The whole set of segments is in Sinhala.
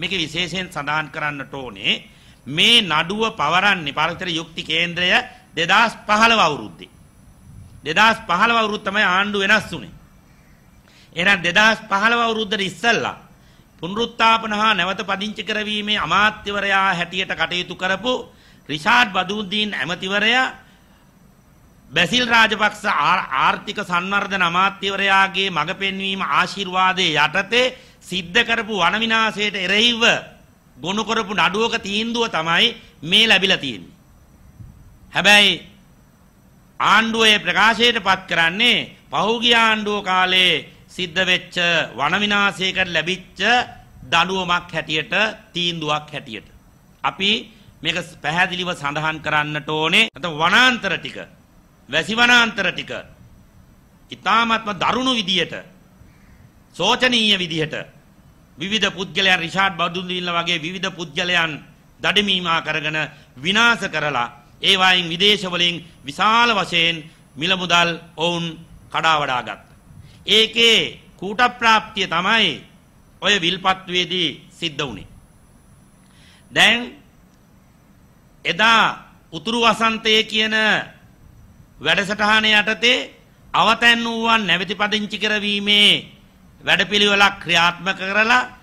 මේක විශේෂයෙන් සඳහන් කරන්නට ඕනේ මේ නඩුව පවරන්නේ පරතර යුක්ති කේන්ද්‍රය 2015 අවුරුද්දේ 2015 අවුරුද්ද තමයි ආණ්ඩු වෙනස් වුනේ එහෙනම් 2015 අවුරුද්දට ඉස්සෙල්ලා පුනරුත්ථාපන හා නැවත පදිංචි කරවීමේ අමාත්‍යවරයා හැටියට කටයුතු කරපු රිෂාඩ් බදූද්දීන් ඇමතිවරයා බැසිල් රාජපක්ෂ ආර්ථික සංවර්ධන අමාත්‍යවරයාගේ මඟ පෙන්වීම ආශිර්වාදයේ යටතේ සිද්ධ කරපු වන විනාශයට එරෙහිව ගොනු කරපු නඩුවක තීන්දුව තමයි මේ ලැබිලා තියෙන්නේ. හැබැයි ආණ්ඩුවේ ප්‍රකාශයට පත් කරන්නේ පහුගිය ආණ්ඩුව කාලේ සිද්ධ වෙච්ච වන විනාශයකට ලැබිච්ච දඬුවමක් හැටියට තීන්දුවක් හැටියට. අපි මේක පැහැදිලිව සඳහන් කරන්නට ඕනේ. නැත්නම් වනාන්තර ටික, වැසි වනාන්තර ටික, ඊ타මත්ම දරුණු විදියට, සෝචනීය විදියට විවිධ පුද්ගලයන් රිෂාඩ් බඩුන්දීල්ල වගේ විවිධ පුද්ගලයන් දඩමීමා කරගෙන විනාශ කරලා ඒ වයින් විදේශවලින් විශාල වශයෙන් මිල මුදල් ඔවුන් කඩා වඩා ගත්තා. ඒකේ කූට ප්‍රාප්තිය තමයි ඔය විල්පත්වේදී සිද්ධ වුණේ. දැන් එදා උතුරු වසන්තයේ කියන වැඩසටහන යටතේ අවතැන් වූවන් නැවති පදිංචි කරවීමේ වැඩපිළිවෙලක් ක්‍රියාත්මක කරලා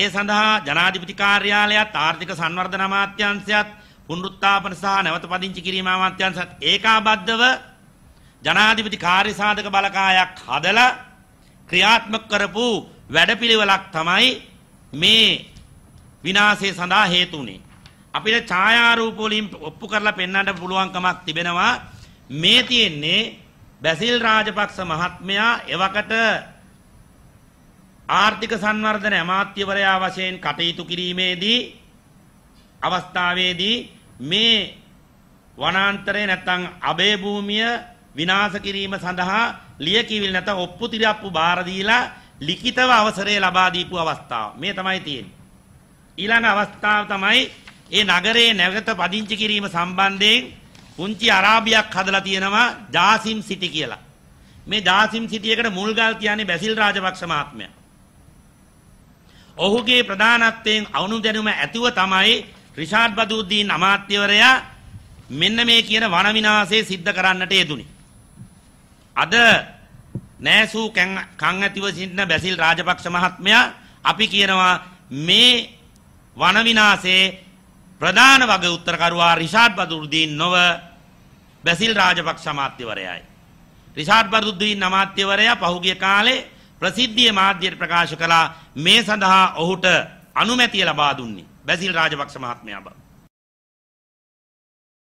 ඒ සඳහා ජනාධිපති කාර්යාලයත් ආර්ථික සංවර්ධන අමාත්‍යාංශයත් පුනරුත්ථාපන සහ නැවත පදිංචි කිරීම අමාත්‍යාංශයත් ඒකාබද්ධව ජනාධිපති කාර්ය සාධක බලකායක් හදලා ක්‍රියාත්මක කරපු වැඩපිළිවෙලක් තමයි මේ විනාශය සඳහා හේතුුනේ. අපිට ඡායාරූප වලින් ඔප්පු කරලා පෙන්වන්න පුළුවන්කමක් තිබෙනවා. මේ තියෙන්නේ බැසිල් රාජපක්ෂ මහත්මයා එවකට ආර්ථික සංවර්ධන අමාත්‍යවරයා වශයෙන් කටයුතු කිරීමේදී අවස්ථාවේදී මේ වනාන්තරය නැත්නම් අබේ භූමිය විනාශ කිරීම සඳහා ලියකියවිලි නැත්නම් ඔප්පු තිරප්පු බාර දීලා ලිඛිතව අවසරය ලබා දීපු අවස්ථාව මේ තමයි තියෙන්නේ ඊළඟ අවස්ථාව තමයි ඒ නගරයේ නැවත පදිංචි කිරීම සම්බන්ධයෙන් පුංචි අරාබියක් හදලා තියෙනවා ජාසිම් සිටි කියලා මේ ජාසිම් සිටි එකට මුල්ගල් කියන්නේ බැසිල් රාජපක්ෂ මහත්මයා ඔහුගේ ප්‍රධානත්වයෙන් අවුණු දැනුම ඇතුව තමයි රිෂාඩ් බදූද්දීන් අමාත්‍යවරයා මෙන්න මේ කියන වන විනාශය සිද්ධ කරන්නට යෙදුනේ. අද නෑසූ කන් ඇතිව සිටින බැසිල් රාජපක්ෂ මහත්මයා අපි කියනවා මේ වන විනාශයේ ප්‍රධාන වග උත්තරකරුවා රිෂාඩ් බදූද්දීන් නොව බැසිල් රාජපක්ෂ අමාත්‍යවරයායි. රිෂාඩ් බදූද්දීන් අමාත්‍යවරයා පහුගිය කාලේ ප්‍රසිද්ධියේ මාධ්‍යයට ප්‍රකාශ කළා මේ සඳහා ඔහුට අනුමැතිය ලබා දුන්නේ බැසිල් රාජපක්ෂ මහත්මයා බව